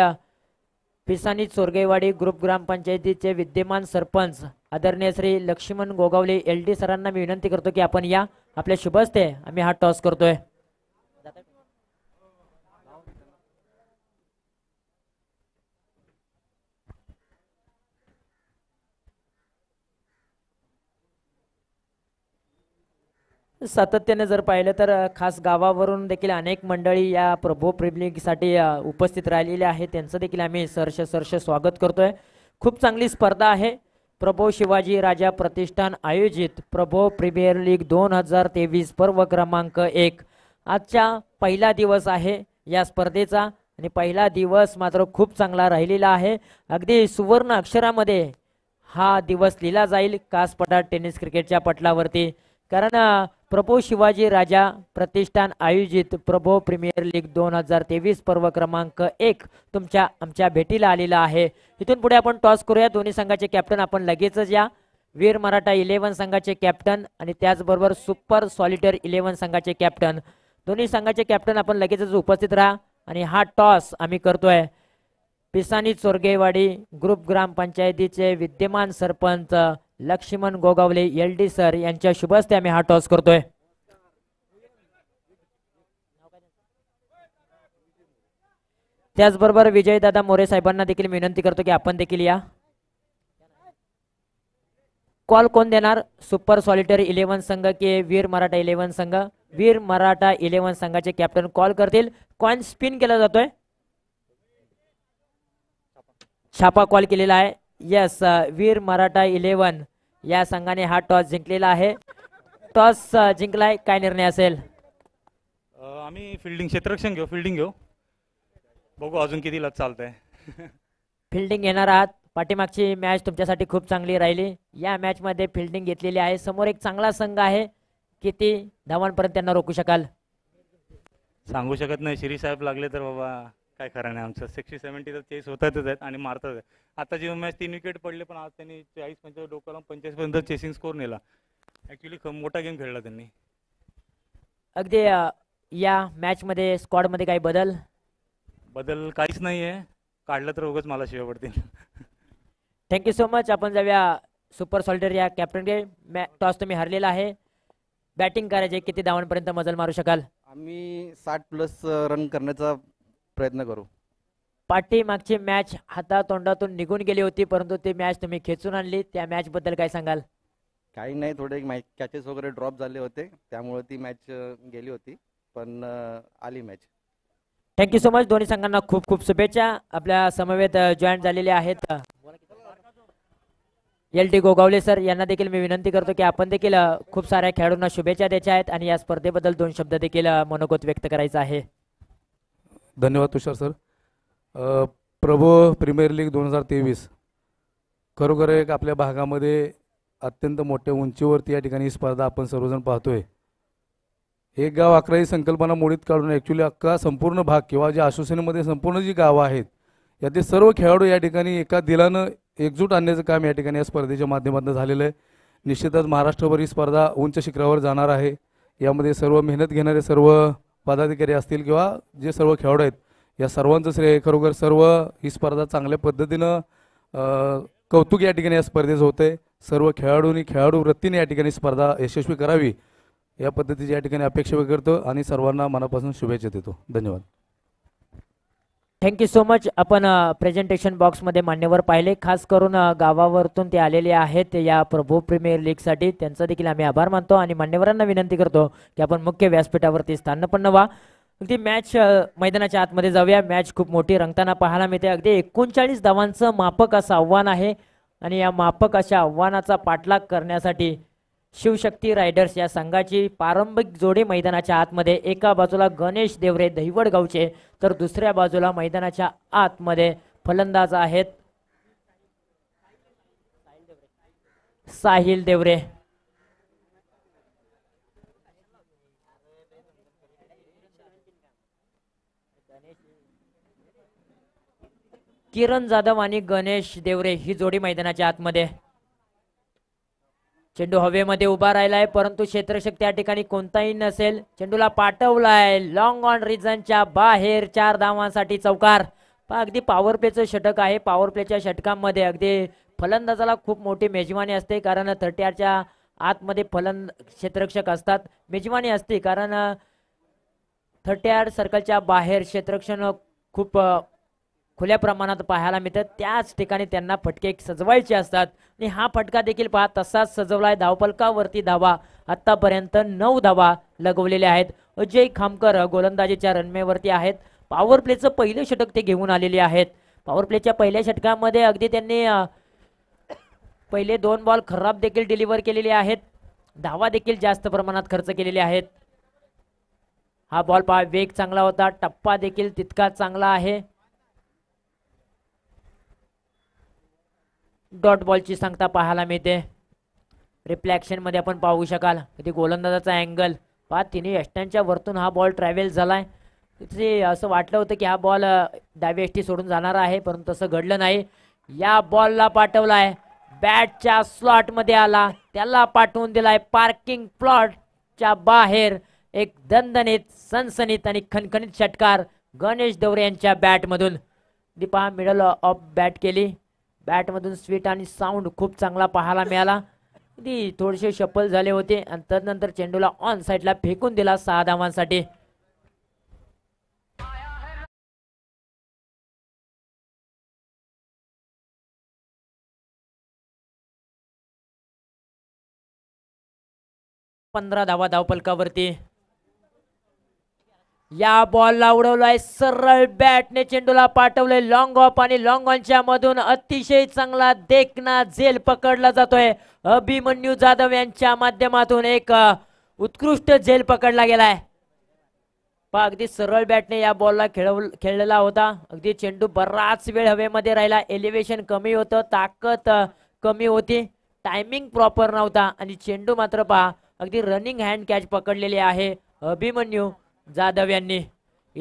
पिसानी चोरगेवाडी ग्रुप ग्रामपंचायतीचे विद्यमान सरपंच आदरणीय श्री लक्ष्मण गोगावले एल डी सरांना मी विनंती करतो की आपण या आपल्या शुभस्ते आम्ही हा टॉस करतोय सातत्याने जर पाहिलं तर खास गावावरून देखील अनेक मंडळी या प्रभू प्रेमलिंगसाठी उपस्थित राहिलेल्या आहेत त्यांचं देखील आम्ही सरश सरश स्वागत करतोय खूप चांगली स्पर्धा आहे प्रभो शिवाजी राजा प्रतिष्ठान आयोजित प्रभो प्रीमियर लीग दोन हजार तेवीस पर्व क्रमांक एक आजचा पहिला दिवस आहे या स्पर्धेचा आणि पहिला दिवस मात्र खूप चांगला राहिलेला आहे अगदी सुवर्ण अक्षरामध्ये हा दिवस लिहिला जाईल कासपटात टेनिस क्रिकेटच्या पटलावरती कारण प्रभो शिवाजी राजा प्रतिष्ठान आयोजित प्रभो प्रीमियर लीग दोन हजार तेवीस पर्व क्रमांक एक तुमच्या आमच्या भेटीला आलेला आहे इथून पुढे आपण टॉस करूया दोन्ही संघाचे कॅप्टन आपण लगेचच या वीर मराठा इलेव्हन संघाचे कॅप्टन आणि त्याचबरोबर सुपर सॉलिटर इलेव्हन संघाचे कॅप्टन दोन्ही संघाचे कॅप्टन आपण लगेचच उपस्थित राहा आणि हा टॉस आम्ही करतोय पिसानी चोरगेवाडी ग्रुप ग्रामपंचायतीचे विद्यमान सरपंच Laxman Gogawale L D sir यांच्या शुभस्ते आम्ही हा टॉस करतोय त्याचबरोबर विजय दादा मोरे साहेबांना देखील विनंती करतो की आपण देखील या कॉल कोण देणार सुपर सॉलिटरी इलेव्हन संघ की वीर मराठा इलेव्हन संघ वीर मराठा इलेव्हन संघाचे कॅप्टन कॉल करतील कॉइन स्पिन केला जातोय छापा कॉल केलेला आहे yes uh, Veer Maratha eleven या संघाने हा टॉस जिंकलेला आहे टॉस जिंकलाय काय निर्णय असेल आम्ही फिल्डिंग क्षेत्रक्षण घेऊ फिल्डिंग घेऊ बघू अजून कितीला आहे फिल्डिंग घेणार आहात पाठीमागची मॅच तुमच्यासाठी खूप चांगली राहिली या मॅच मध्ये फिल्डिंग घेतलेली आहे समोर एक चांगला संघ आहे किती धावांपर्यंत त्यांना रोखू शकाल सांगू शकत नाही श्री साहेब लागले तर बाबा काय खरं नाही आमचं सिक्स्टी सेव्हन्टी तर होतातच आहेत आणि मारतच आहेत आता जेव्हा मॅच तीन विकेट पडले पण आज त्यांनी चाळीस पंचाळीस डोक्याला पर्यंत चेसिंग स्कोर नेला ऍक्च्युली मोठा गेम खेळला त्यांनी अगदी या मॅचमध्ये स्क्वॉडमध्ये काही बदल बदल काहीच नाही आहे काढलं तर उगच मला शिवाय पडतील थँक्यू सो मच आपण जाऊया सुपर सॉल्टर या कॅप्टन मॅ टॉस तुम्ही हरलेला आहे बॅटिंग करायचे किती धावांपर्यंत मजल मारू शकाल आम्ही साठ प्लस रन करण्याचा प्रयत्न करू मागची मॅच हातातोंडातून निघून गेली होती परंतु ती मॅच तुम्ही खेचून आणली त्या मॅच बद्दल काय सांगाल काही नाही थोडे कॅचेस वगैरे ड्रॉप झाले होते त्यामुळे ती मॅच गेली होती पण आली मॅच थँक्यू सो मच दोन्ही संघांना खूप खूप शुभेच्छा आपल्या समवेत जॉईन झालेले आहेत एल डी गोगावले सर यांना देखील मी विनंती करतो की आपण देखील खूप साऱ्या खेळाडूंना शुभेच्छा द्यायच्या आहेत आणि या स्पर्धेबद्दल दोन शब्द देखील मनोगत व्यक्त करायचा आहे धन्यवाद Tushar sir Prabho premier league दोन हजार तेवीस खरोखर एक आपल्या भागामध्ये अत्यंत मोठ्या उंचीवरती या ठिकाणी ही स्पर्धा आपण सर्वजण पाहतोय एक गाव अकरा ही संकल्पना मोडीत काढून ॲक्च्युली अकरा संपूर्ण भाग किंवा जे आश्वासनेमध्ये संपूर्ण जी गावं आहेत यातील सर्व खेळाडू या ठिकाणी एका दिलानं एकजूट आणण्याचं काम या ठिकाणी या स्पर्धेच्या माध्यमातून झालेलं आहे निश्चितच महाराष्ट्रभर ही स्पर्धा उंच शिखरावर जाणार आहे यामध्ये सर्व मेहनत घेणारे सर्व पदाधिकारी असतील किंवा जे सर्व खेळाडू आहेत या सर्वांचं श्रेय खरोखर सर्व ही स्पर्धा चांगल्या पद्धतीनं कौतुक या ठिकाणी या स्पर्धेचं होते सर्व खेळाडूंनी खेळाडू वृत्तीने या ठिकाणी स्पर्धा यशस्वी करावी या पद्धतीची या ठिकाणी अपेक्षा करतो आणि सर्वांना मनापासून शुभेच्छा देतो धन्यवाद थँक्यू सो मच आपण प्रेझेंटेशन बॉक्समध्ये मान्यवर पाहिले खास करून गावावरतून ते आलेले आहेत या प्रभू प्रीमियर लीगसाठी त्यांचा देखील आम्ही आभार मानतो आणि मान्यवरांना विनंती करतो की आपण मुख्य व्यासपीठावरती स्थानपन्न व्हा अगदी मॅच मैदानाच्या आतमध्ये जाऊया मॅच खूप मोठी रंगताना पाहायला मिळते अगदी एकोणचाळीस धावांचं मापक असं आव्हान आहे आणि या मापक अशा आव्हानाचा पाठलाग करण्यासाठी शिवशक्ती रायडर्स या संघाची प्रारंभिक जोडी मैदानाच्या आतमध्ये एका बाजूला गणेश देवरे दहिवड गावचे तर दुसऱ्या बाजूला मैदानाच्या आतमध्ये फलंदाज आहेत साहिल देवरे किरण जाधव आणि गणेश देवरे ही जोडी मैदानाच्या आतमध्ये चेंडू हवेमध्ये उभा राहिला आहे परंतु क्षेत्रक्षक त्या ठिकाणी कोणताही नसेल चेंडूला पाठवला आहे लॉंग ऑन रिझनच्या बाहेर चार धावांसाठी चौकार अगदी पॉवर प्लेचं षटक आहे पॉवर प्लेच्या षटकांमध्ये अगदी फलंदाजाला खूप मोठी मेजवानी असते कारण थर्टीआरच्या आतमध्ये फलंद क्षेत्रक्षक असतात मेजवानी असते कारण थर्टीआर सर्कलच्या बाहेर क्षेत्रक्षण खूप खुल्या प्रमाणात पाहायला मिळतं त्याच ठिकाणी त्यांना फटके सजवायचे असतात आणि हा फटका देखील पहा तसाच सजवलाय धावपलकावरती धावा आतापर्यंत नऊ धावा लगवलेल्या आहेत अजय खामकर गोलंदाजीच्या रनमेवरती आहेत पॉवर प्लेचं पहिलं षटक ते घेऊन आलेले आहेत पॉवर प्लेच्या पहिल्या षटकामध्ये अगदी त्यांनी पहिले दोन बॉल खराब देखील डिलिव्हर केलेले आहेत धावा देखील जास्त प्रमाणात खर्च केलेले आहेत हा बॉल पहा वेग चांगला होता टप्पा देखील तितका चांगला आहे डॉट बॉलची संख्या पाहायला मिळते रिफ्लॅक्शनमध्ये आपण पाहू शकाल किती गोलंदाजाचा अँगल पहा तिने एस्टँडच्या वरतून हा बॉल ट्रॅव्हल झाला आहे तिथे असं वाटलं होतं की हा बॉल डावी एष्टी सोडून जाणार आहे परंतु तसं घडलं नाही या बॉलला पाठवला आहे बॅटच्या स्लॉटमध्ये आला त्याला पाठवून दिलाय पार्किंग प्लॉटच्या बाहेर एक दणदणीत सनसनीत आणि खणखणीत षटकार गणेश दौरे यांच्या बॅटमधून दीपा मिडल ऑफ बॅट केली बॅट मधून स्वीट आणि साऊंड खूप चांगला पाहायला मिळाला थोडेसे शपल झाले होते आणि त्यानंतर चेंडूला ऑन साईडला फेकून दिला सहा धावांसाठी पंधरा धावा धावपलकावरती या बॉलला उडवलाय सरळ बॅटने चेंडूला पाठवलंय लॉंग ऑफ आणि लॉंग ऑनच्या मधून अतिशय चांगला देखना झेल पकडला जातोय अभिमन्यू जाधव यांच्या माध्यमातून एक उत्कृष्ट झेल पकडला गेलाय पहा अगदी सरळ बॅटने या बॉलला खेळव खेळलेला होता अगदी चेंडू बराच वेळ हवेमध्ये राहिला एलिव्हेशन कमी होतं ताकद कमी होती टायमिंग प्रॉपर नव्हता आणि चेंडू मात्र पहा अगदी रनिंग हँड कॅच पकडलेली आहे अभिमन्यू जाधव यांनी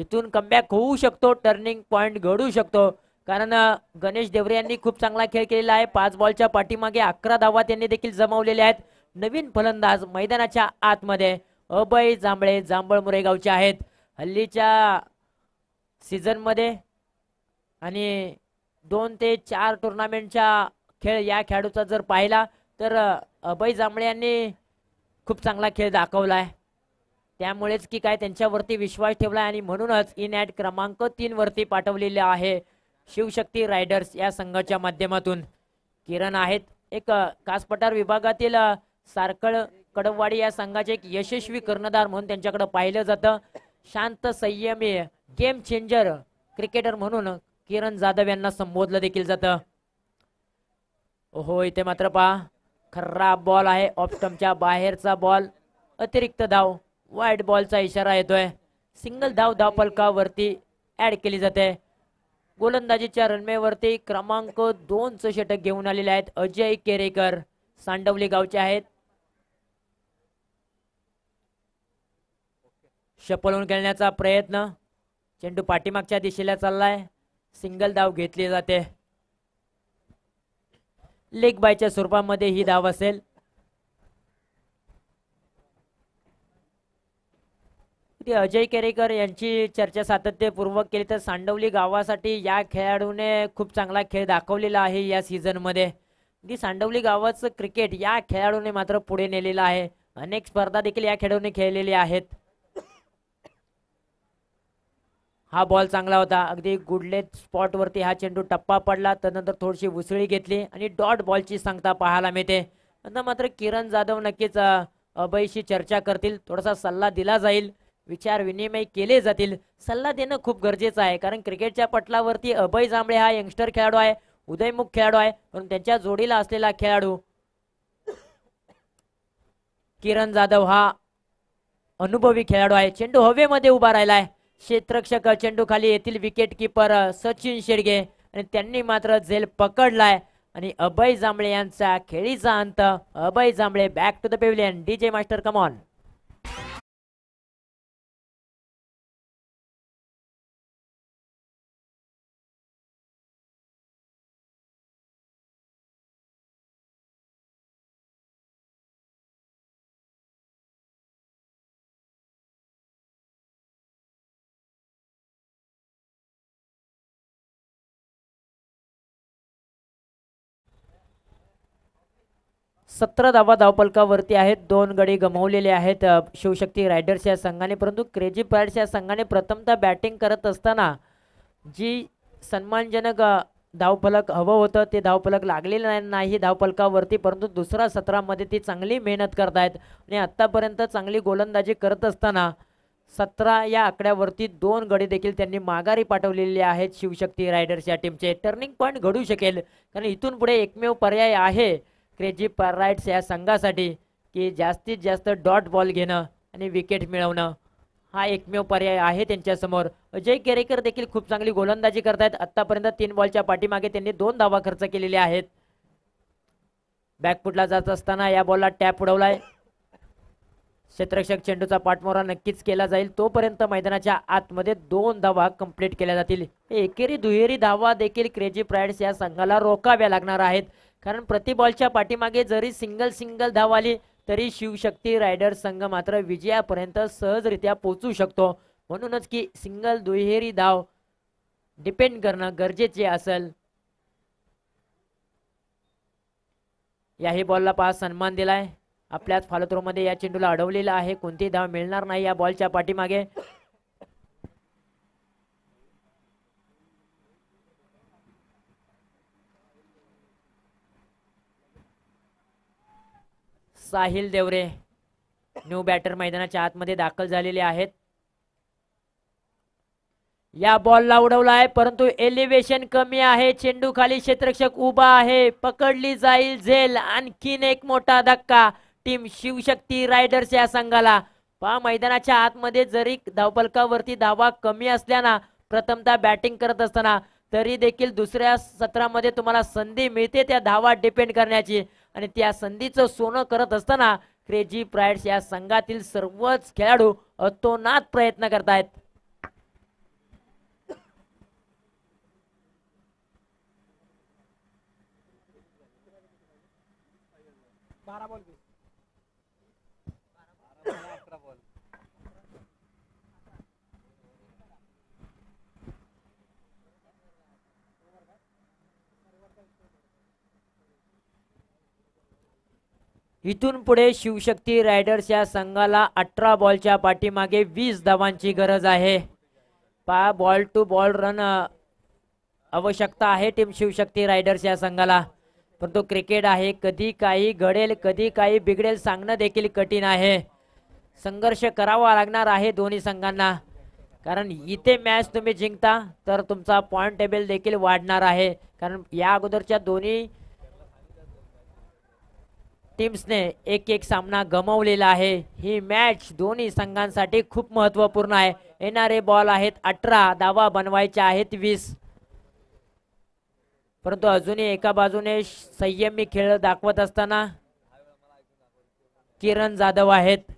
इथून कमबॅक होऊ शकतो टर्निंग पॉईंट घडू शकतो कारण गणेश देवरे यांनी खूप चांगला खेळ केलेला आहे पाच बॉलच्या पाठीमागे अकरा धावा त्यांनी देखील जमावलेले आहेत नवीन फलंदाज मैदानाच्या आतमध्ये अभय जांभळे जांभळ मुरेगावचे आहेत हल्लीच्या सीझनमध्ये आणि दोन ते चार टुर्नामेंटच्या खेळ या खेळाडूचा जर पाहिला तर अभय जांभळे यांनी खूप चांगला खेळ दाखवला आहे त्यामुळेच की काय त्यांच्यावरती विश्वास ठेवला आणि म्हणूनच इन ॲट क्रमांक तीन वरती पाठवलेले आहे शिवशक्ती रायडर्स या संघाच्या माध्यमातून किरण आहेत एक कासपटार विभागातील सारखळ कडववाडी या संघाचे एक यशस्वी कर्णधार म्हणून त्यांच्याकडे पाहिलं जातं शांत संयमी गेम चेंजर क्रिकेटर म्हणून किरण जाधव यांना संबोधलं देखील जातं हो इथे मात्र पहा खराब बॉल आहे ऑप्टमच्या बाहेरचा बॉल अतिरिक्त धाव वाईट बॉलचा इशारा येतोय सिंगल धाव धावपलकावरती ऍड केली जाते गोलंदाजीच्या रनवेवरती क्रमांक च षटक घेऊन आलेले आहेत अजय केरेकर सांडवली गावचे आहेत शपलून खेळण्याचा प्रयत्न चेंडू पाठीमागच्या दिशेला चाललाय सिंगल धाव घेतली जाते लेग बायच्या स्वरूपामध्ये ही धाव असेल ते अजय केरेकर यांची चर्चा सातत्यपूर्वक केली तर सांडवली गावासाठी या खेळाडूने खूप चांगला खेळ दाखवलेला आहे या सीझनमध्ये ती सांडवली गावाचं क्रिकेट या खेळाडूने मात्र पुढे नेलेलं आहे अनेक स्पर्धा देखील या खेळाडूने खेळलेल्या आहेत हा बॉल चांगला होता अगदी गुडलेट स्पॉटवरती हा चेंडू टप्पा पडला त्यानंतर थोडीशी उसळी घेतली आणि डॉट बॉलची सांगता पाहायला मिळते नंतर मात्र किरण जाधव नक्कीच अभयशी चर्चा करतील थोडासा सल्ला दिला जाईल विचार विनिमय केले जातील सल्ला देणं खूप गरजेचं आहे कारण क्रिकेटच्या पटलावरती अभय जांभळे हा यंगस्टर खेळाडू आहे उदयमुख खेळाडू आहे म्हणून त्यांच्या जोडीला असलेला खेळाडू किरण जाधव हा अनुभवी खेळाडू आहे चेंडू हवेमध्ये उभा राहिला आहे क्षेत्रक्षक चेंडू खाली येथील विकेट किपर सचिन शेडगे आणि त्यांनी मात्र झेल पकडलाय आणि अभय जांभळे यांचा खेळीचा अंत Abhay Jambhale back to the pavilion DJ master come on सतरा धावा धावपलकावरती आहेत दोन गडी गमावलेले आहेत शिवशक्ती रायडर्स या संघाने परंतु क्रेजी पायर्ट्स या संघाने प्रथमतः बॅटिंग करत असताना जी सन्मानजनक धावफलक हवं होतं ते धावफलक लागलेलं नाही धावपलकावरती परंतु दुसरा सत्रामध्ये ती चांगली मेहनत करत आहेत आणि आत्तापर्यंत चांगली गोलंदाजी करत असताना सतरा या आकड्यावरती दोन गडी देखील त्यांनी माघारी पाठवलेली आहेत शिवशक्ती रायडर्स या टीमचे टर्निंग पॉईंट घडू शकेल कारण इथून पुढे एकमेव पर्याय आहे क्रेजी पार्राईट्स या संघासाठी की जास्तीत जास्त डॉट बॉल घेणं आणि विकेट मिळवणं हा एकमेव पर्याय आहे त्यांच्यासमोर अजय केरेकर देखील खूप चांगली गोलंदाजी करत आहेत आत्तापर्यंत तीन बॉलच्या पाठीमागे त्यांनी दोन धावा खर्च केलेले आहेत बॅकफुटला जात असताना या बॉलला टॅप उडवलाय क्षेत्रक्षक चेंडूचा पाठमोरा नक्कीच केला जाईल तोपर्यंत मैदानाच्या आतमध्ये दोन धावा कंप्लीट केल्या जातील एकेरी दुहेरी धावा देखील क्रेजी प्राईड्स या संघाला रोखाव्या लागणार आहेत कारण प्रति बॉलच्या पाठीमागे जरी सिंगल सिंगल धाव आली तरी शिवशक्ती रायडर्स संघ मात्र विजयापर्यंत सहजरित्या पोचू शकतो म्हणूनच की सिंगल दुहेरी धाव डिपेंड करणं गरजेचे असेल याही बॉलला पास सन्मान दिलाय आपल्याच मध्ये या चेंडूला अडवलेला आहे कोणतीही धाव मिळणार नाही या बॉलच्या पाठीमागे साहिल देवरे न्यू बॅटर मैदानाच्या आतमध्ये दाखल झालेले आहेत या बॉलला उडवला आहे परंतु एलिव्हेशन कमी आहे चेंडू खाली क्षेत्रक्षक उभा आहे पकडली जाईल झेल आणखीन एक मोठा धक्का टीम शिवशक्ती रायडर्स या संघाला पहा मैदानाच्या आतमध्ये जरी धावपलकावरती धावा कमी असल्याना प्रथमतः बॅटिंग करत असताना तरी देखील दुसऱ्या सत्रामध्ये तुम्हाला संधी मिळते त्या धावा डिपेंड करण्याची आणि त्या संधीचं सोनं करत असताना क्रेजी प्राईड्स या संघातील सर्वच खेळाडू अतोनात प्रयत्न करतायत इथून पुढे शिवशक्ती रायडर्स या संघाला अठरा बॉलच्या पाठीमागे वीस धावांची गरज आहे पा बॉल टू बॉल रन आवश्यकता आहे टीम शिवशक्ती रायडर्स या संघाला परंतु क्रिकेट आहे कधी काही घडेल कधी काही बिघडेल सांगणं देखील कठीण आहे संघर्ष करावा लागणार आहे दोन्ही संघांना कारण इथे मॅच तुम्ही जिंकता तर तुमचा पॉईंट टेबल देखील वाढणार आहे कारण या अगोदरच्या दोन्ही टीम्सने एक एक सामना गमावलेला आहे ही मॅच दोन्ही संघांसाठी खूप महत्वपूर्ण आहे येणारे बॉल आहेत अठरा दावा बनवायचे आहेत वीस परंतु अजूनही एका बाजूने संयमी खेळ दाखवत असताना किरण जाधव आहेत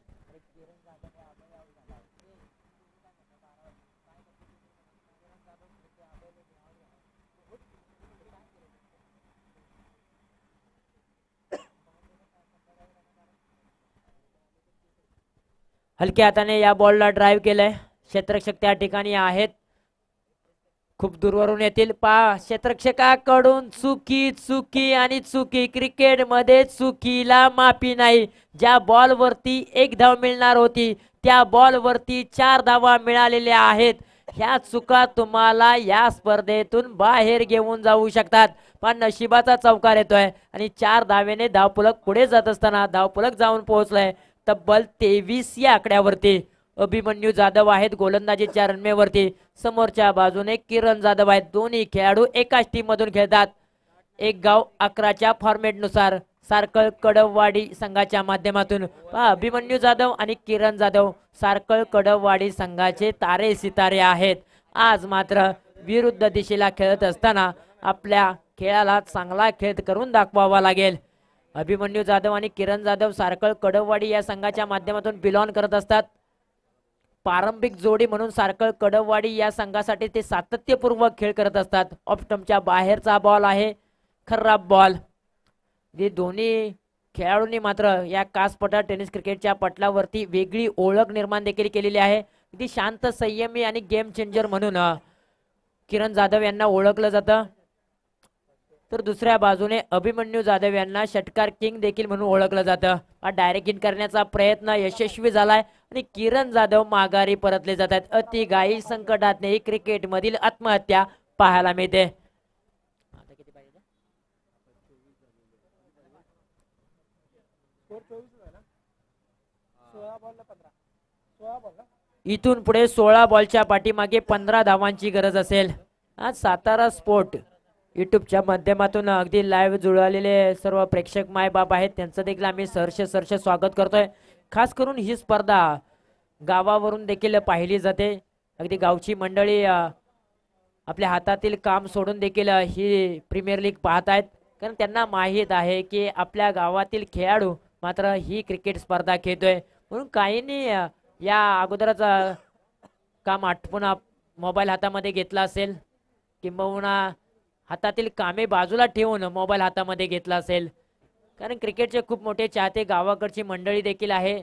हलक्या हाताने या बॉलला ड्राईव्ह केलंय क्षेत्रक्षक त्या ठिकाणी आहेत खूप दूरवरून येतील पा क्षेत्रक्षकाकडून चुकी चुकी आणि चुकी क्रिकेटमध्ये चुकीला माफी नाही ज्या बॉलवरती एक धाव मिळणार होती त्या बॉलवरती चार धावा मिळालेल्या आहेत ह्या चुका तुम्हाला या स्पर्धेतून बाहेर घेऊन जाऊ शकतात पण नशिबाचा चौकार येतोय आणि चार धावेने धावपुलक पुढे जात असताना धावपुलक जाऊन पोहोचलाय तब्बल तेवीस या आकड्यावरती अभिमन्यू जाधव आहेत गोलंदाजीच्या रनमेवरती समोरच्या बाजूने किरण जाधव आहेत दोन्ही खेळाडू एकाच टीम मधून खेळतात एक गाव अकराच्या फॉर्मेटनुसार सारकळ कडववाडी संघाच्या माध्यमातून अभिमन्यू जाधव आणि किरण जाधव सारकळ कडववाडी संघाचे तारे सितारे आहेत आज मात्र विरुद्ध दिशेला खेळत असताना आपल्या खेळाला चांगला खेळ करून दाखवावा लागेल अभिमन्यू जाधव आणि किरण जाधव सारकळ कडववाडी या संघाच्या माध्यमातून बिलॉन करत असतात प्रारंभिक जोडी म्हणून सारकळ कडववाडी या संघासाठी ते सातत्यपूर्वक खेळ करत असतात ऑप्टमच्या बाहेरचा बॉल आहे खराब बॉल जे दोन्ही खेळाडूंनी मात्र या कासपटा टेनिस क्रिकेटच्या पटलावरती वेगळी ओळख निर्माण देखील केलेली आहे अगदी शांत संयमी आणि गेम चेंजर म्हणून किरण जाधव यांना ओळखलं जातं तर दुसऱ्या बाजूने अभिमन्यू जाधव यांना षटकार किंग देखील म्हणून ओळखलं जातं डायरेक्ट इन करण्याचा प्रयत्न यशस्वी झालाय आणि किरण जाधव माघारी परतले जातात अति गायी क्रिकेट मधील आत्महत्या पाहायला मिळते इथून पुढे सोळा बॉलच्या पाठीमागे पंधरा धावांची गरज असेल आज सातारा स्पोर्ट यूट्यूबच्या माध्यमातून अगदी लाईव्ह जुळलेले सर्व प्रेक्षक मायबाप आहेत त्यांचं देखील आम्ही सरसे सरसे स्वागत करतोय खास करून ही स्पर्धा गावावरून देखील पाहिली जाते अगदी गावची मंडळी आपल्या हातातील काम सोडून देखील ही प्रीमियर लीग पाहत आहेत कारण त्यांना माहीत आहे की आपल्या गावातील खेळाडू मात्र ही क्रिकेट स्पर्धा खेळतोय म्हणून काहींनी या अगोदरच काम आठवून मोबाईल हातामध्ये घेतला असेल किंबहुना हातातील कामे बाजूला ठेवून मोबाईल हातामध्ये घेतला असेल कारण क्रिकेटचे खूप मोठे चाहते गावाकडची मंडळी देखील आहे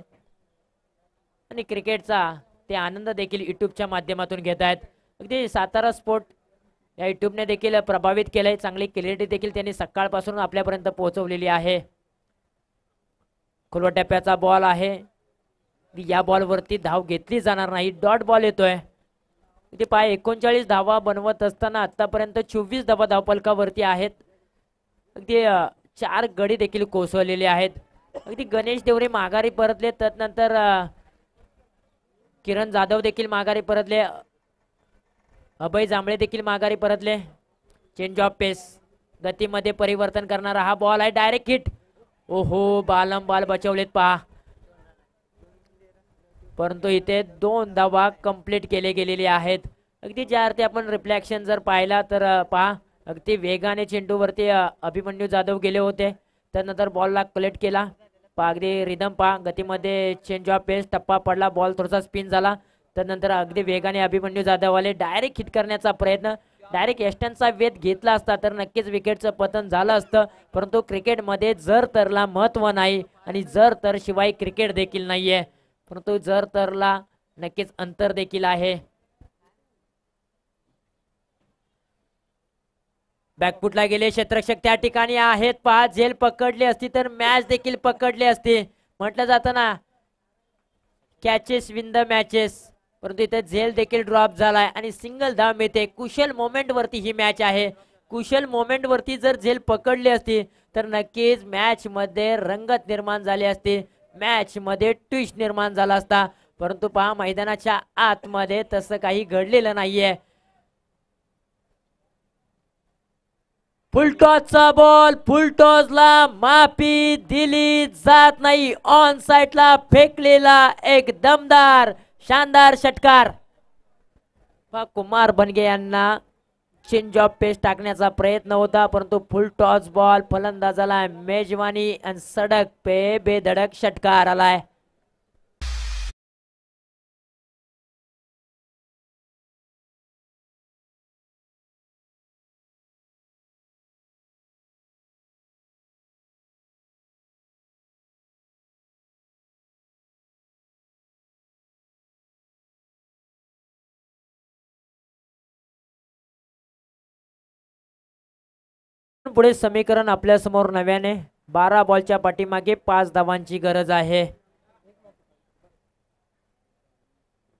आणि क्रिकेटचा ते आनंद देखील युट्यूबच्या माध्यमातून घेत आहेत अगदी सातारा स्पोर्ट या युट्यूबने देखील प्रभावित केलं आहे चांगली क्लिअरिटी देखील त्यांनी सकाळपासून आपल्यापर्यंत पोहोचवलेली आहे खुलवा टप्प्याचा बॉल आहे या बॉलवरती धाव घेतली जाणार नाही डॉट बॉल येतोय इथे पाय एकोणचाळीस धावा बनवत असताना आतापर्यंत चोवीस धावा धावपलकावरती आहेत अगदी चार गडी देखील कोसळलेले आहेत अगदी गणेश देवरे माघारी परतले त्यानंतर किरण जाधव देखील माघारी परतले अभय जांभळे देखील माघारी परतले चेंज ऑफ पेस गतीमध्ये परिवर्तन करणारा हा बॉल आहे डायरेक्ट हिट ओहो बालम बाल बचवलेत पहा परंतु इथे दोन धावा कंप्लीट केले गेलेले आहेत अगदी ज्या अर्थी आपण रिफ्लॅक्शन जर पाहिला तर पहा अगदी वेगाने चेंडूवरती अभिमन्यू जाधव गेले होते त्यानंतर बॉलला कलेक्ट केला पहा अगदी रिदम पहा गतीमध्ये चेंज ऑफ पेस टप्पा पडला बॉल थोडासा स्पिन झाला त्यानंतर अगदी वेगाने अभिमन्यू जाधव आले डायरेक्ट हिट करण्याचा प्रयत्न डायरेक्ट एस्टनचा वेध घेतला असता तर नक्कीच विकेटचं पतन झालं असतं परंतु क्रिकेटमध्ये जर तरला महत्व नाही आणि जर तर शिवाय क्रिकेट देखील नाही आहे परंतु जर तरला नक्कीच अंतर देखील आहे बॅकफुटला गेले क्षेत्रक्षक त्या ठिकाणी आहेत पहा झेल पकडली असती तर मॅच देखील पकडली असते म्हटलं जातं ना कॅचेस विन द मॅचेस परंतु इथे झेल देखील ड्रॉप झालाय आणि सिंगल धाव मिळते कुशल मोमेंट वरती ही मॅच आहे कुशल मोमेंट वरती जर झेल पकडली असती तर नक्कीच मॅच मध्ये रंगत निर्माण झाली असते मॅच मध्ये ट्विस्ट निर्माण झाला असता परंतु पहा मैदानाच्या आतमध्ये तसं काही घडलेलं नाहीये फुलटॉसचा बॉल ला माफी दिली जात नाही ऑन साईडला फेकलेला एक दमदार शानदार षटकार कुमार बनगे यांना चिन ऑफ पेस टाकण्याचा प्रयत्न होता परंतु फुल टॉस बॉल फलंदाजाला मेजवानी आणि सडक पे बेधडक षटकार आलाय पुढे समीकरण आपल्यासमोर नव्याने बारा बॉलच्या पाठीमागे पाच धावांची गरज आहे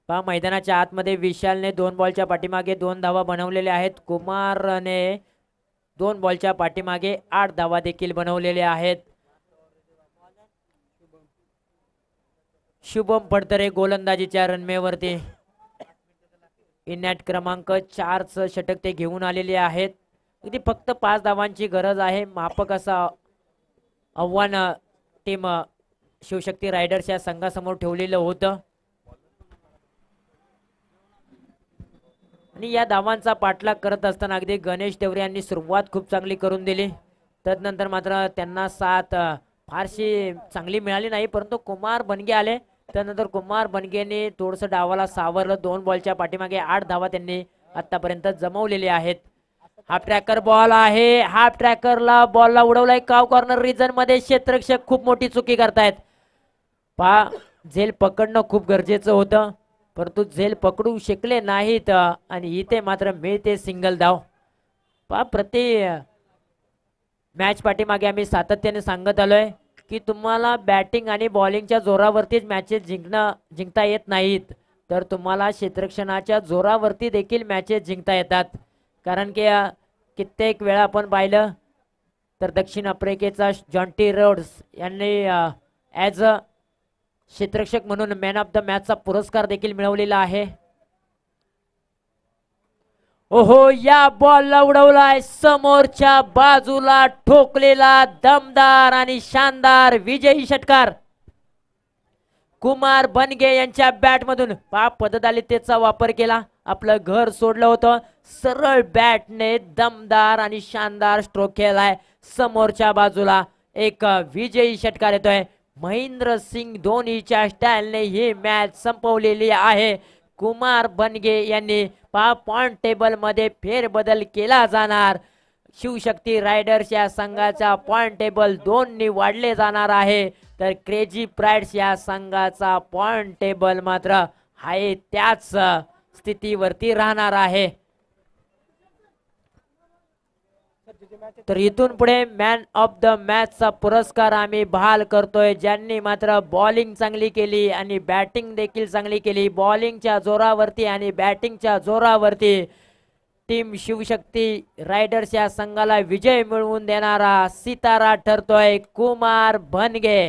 पहा मैदानाच्या आतमध्ये विशालने दोन बॉलच्या पाठीमागे दोन धावा बनवलेले आहेत कुमारने दोन बॉलच्या पाठीमागे आठ धावा देखील बनवलेले आहेत शुभम पडतरे गोलंदाजीच्या रनमेवरती इनॅट क्रमांक चारचं षटक ते घेऊन आलेले आहेत अगदी फक्त पाच धावांची गरज आहे मापक असा आव्हान टीम शिवशक्ती रायडर्स या संघासमोर ठेवलेलं होतं आणि या धावांचा पाठलाग करत असताना अगदी गणेश देवरे यांनी सुरुवात खूप चांगली करून दिली तदनंतर मात्र त्यांना साथ फारशी चांगली मिळाली नाही परंतु कुमार बनगे आले त्यानंतर कुमार बनगेने थोडस डावाला सावरलं दोन बॉलच्या पाठीमागे आठ धावा त्यांनी आतापर्यंत जमवलेले आहेत हाफ ट्रॅकर बॉल आहे हाफ ट्रॅकरला बॉलला उडवलाय काव कॉर्नर रिजन मध्ये क्षेत्रक्षक खूप मोठी चुकी करतायत पा झेल पकडणं खूप गरजेचं होतं परंतु झेल पकडू शकले नाहीत आणि इथे मात्र मिळते सिंगल धाव पा प्रति मॅच पाठीमागे आम्ही सातत्याने सांगत आलोय की तुम्हाला बॅटिंग आणि बॉलिंगच्या जोरावरतीच मॅचेस जिंकणं जिंकता येत नाहीत तर तुम्हाला क्षेत्रक्षणाच्या जोरावरती देखील मॅचेस जिंकता येतात कारण की कित्येक वेळा आपण पाहिलं तर दक्षिण आफ्रिकेचा जॉन्टी रोड्स यांनी ॲज अ क्षेत्रक्षक म्हणून मॅन ऑफ द मॅचचा पुरस्कार देखील मिळवलेला आहे ओहो या बॉलला उडवलाय समोरच्या बाजूला ठोकलेला दमदार आणि शानदार विजयी षटकार कुमार बनगे यांच्या बॅटमधून पा पददालितेचा वापर केला आपलं घर सोडलं होतं सरळ बॅटने दमदार आणि शानदार स्ट्रोक केलाय समोरच्या बाजूला एक विजयी षटकार येतोय महेंद्र सिंग धोनीच्या स्टाईलने ही मॅच संपवलेली आहे कुमार बनगे यांनी पा पॉइंट टेबल मध्ये फेरबदल केला जाणार शिवशक्ती रायडर्स या संघाचा पॉइंट टेबल ने वाढले जाणार आहे तर क्रेजी प्राइड्स या संघाचा पॉइंट टेबल मात्र आहे त्याच स्थितीवरती राहणार आहे तर इथून पुढे मॅन ऑफ द मॅचचा पुरस्कार आम्ही बहाल करतोय ज्यांनी मात्र बॉलिंग चांगली केली आणि बॅटिंग देखील चांगली केली बॉलिंगच्या जोरावरती आणि बॅटिंगच्या जोरावरती टीम शिवशक्ती रायडर्स या संघाला विजय मिळवून देणारा सितारा ठरतोय कुमार भनगे